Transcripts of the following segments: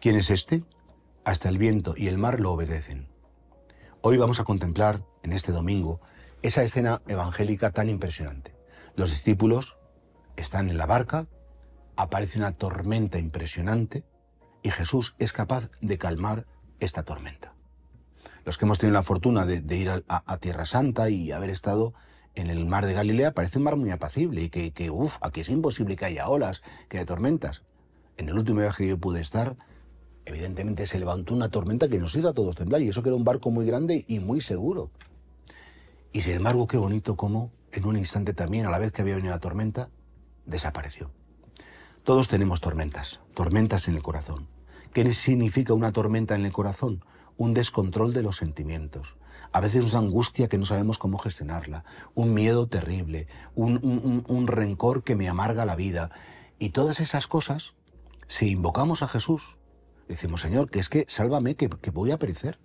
¿Quién es este? Hasta el viento y el mar lo obedecen. Hoy vamos a contemplar, en este domingo, esa escena evangélica tan impresionante. Los discípulos están en la barca, aparece una tormenta impresionante y Jesús es capaz de calmar esta tormenta los que hemos tenido la fortuna de, ir a, Tierra Santa y haber estado en el mar de Galilea, parece un mar muy apacible y que, que uff, aquí es imposible que haya olas, que haya tormentas. En el último viaje que yo pude estar, evidentemente se levantó una tormenta que nos hizo a todos temblar y eso que era un barco muy grande y muy seguro. Y sin embargo, qué bonito como en un instante también, a la vez que había venido la tormenta, desapareció. Todos tenemos tormentas, tormentas en el corazón. ¿Qué significa una tormenta en el corazón? un descontrol de los sentimientos, a veces una angustia que no sabemos cómo gestionarla, un miedo terrible, un, rencor que me amarga la vida. Y todas esas cosas, si invocamos a Jesús, decimos, Señor, que es que sálvame, que, que voy a perecer.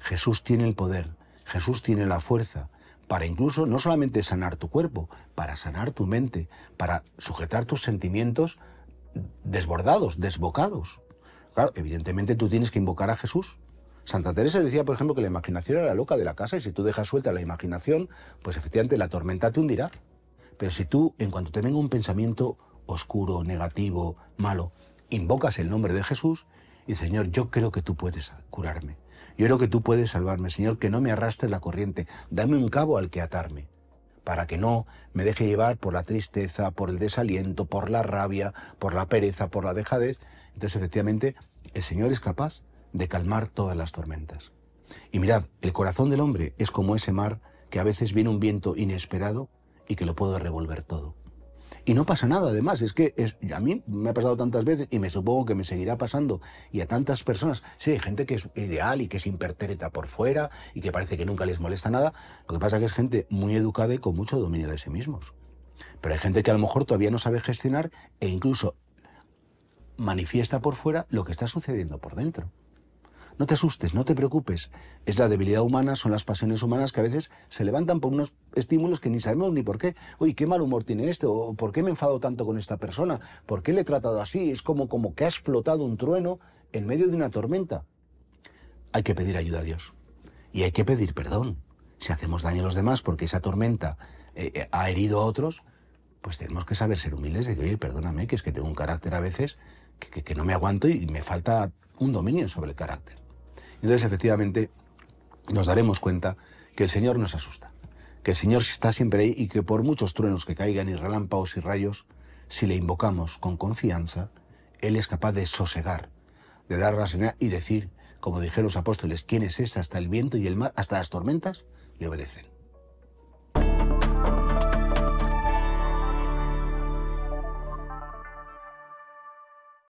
Jesús tiene el poder, Jesús tiene la fuerza para incluso no solamente sanar tu cuerpo, para sanar tu mente, para sujetar tus sentimientos desbordados, desbocados. Claro, evidentemente tú tienes que invocar a Jesús, Santa Teresa decía, por ejemplo, que la imaginación era la loca de la casa y si tú dejas suelta la imaginación, pues efectivamente la tormenta te hundirá. Pero si tú, en cuanto te venga un pensamiento oscuro, negativo, malo, invocas el nombre de Jesús y Señor, yo creo que tú puedes curarme. Yo creo que tú puedes salvarme, Señor, que no me arrastres la corriente. Dame un cabo al que atarme, para que no me deje llevar por la tristeza, por el desaliento, por la rabia, por la pereza, por la dejadez. Entonces, efectivamente, el Señor es capaz de calmar todas las tormentas. Y mirad, el corazón del hombre es como ese mar que a veces viene un viento inesperado y que lo puede revolver todo. Y no pasa nada, además, es que es, a mí me ha pasado tantas veces y me supongo que me seguirá pasando. Y a tantas personas, sí, hay gente que es ideal y que es impertérita por fuera y que parece que nunca les molesta nada. Lo que pasa es que es gente muy educada y con mucho dominio de sí mismos. Pero hay gente que a lo mejor todavía no sabe gestionar e incluso manifiesta por fuera lo que está sucediendo por dentro. No te asustes, no te preocupes. Es la debilidad humana, son las pasiones humanas que a veces se levantan por unos estímulos que ni sabemos ni por qué. Oye, qué mal humor tiene este, o por qué me he enfado tanto con esta persona, por qué le he tratado así. Es como, como que ha explotado un trueno en medio de una tormenta. Hay que pedir ayuda a Dios. Y hay que pedir perdón. Si hacemos daño a los demás porque esa tormenta eh, eh, ha herido a otros, pues tenemos que saber ser humildes y decir, oye, perdóname, que es que tengo un carácter a veces que no me aguanto y me falta un dominio sobre el carácter. Entonces, efectivamente, nos daremos cuenta que el Señor nos asusta, que el Señor está siempre ahí y que por muchos truenos que caigan y relámpagos y rayos, si le invocamos con confianza, Él es capaz de sosegar, de dar la señal y decir, como dijeron los apóstoles, ¿quién es ese? Hasta el viento y el mar, hasta las tormentas, le obedecen.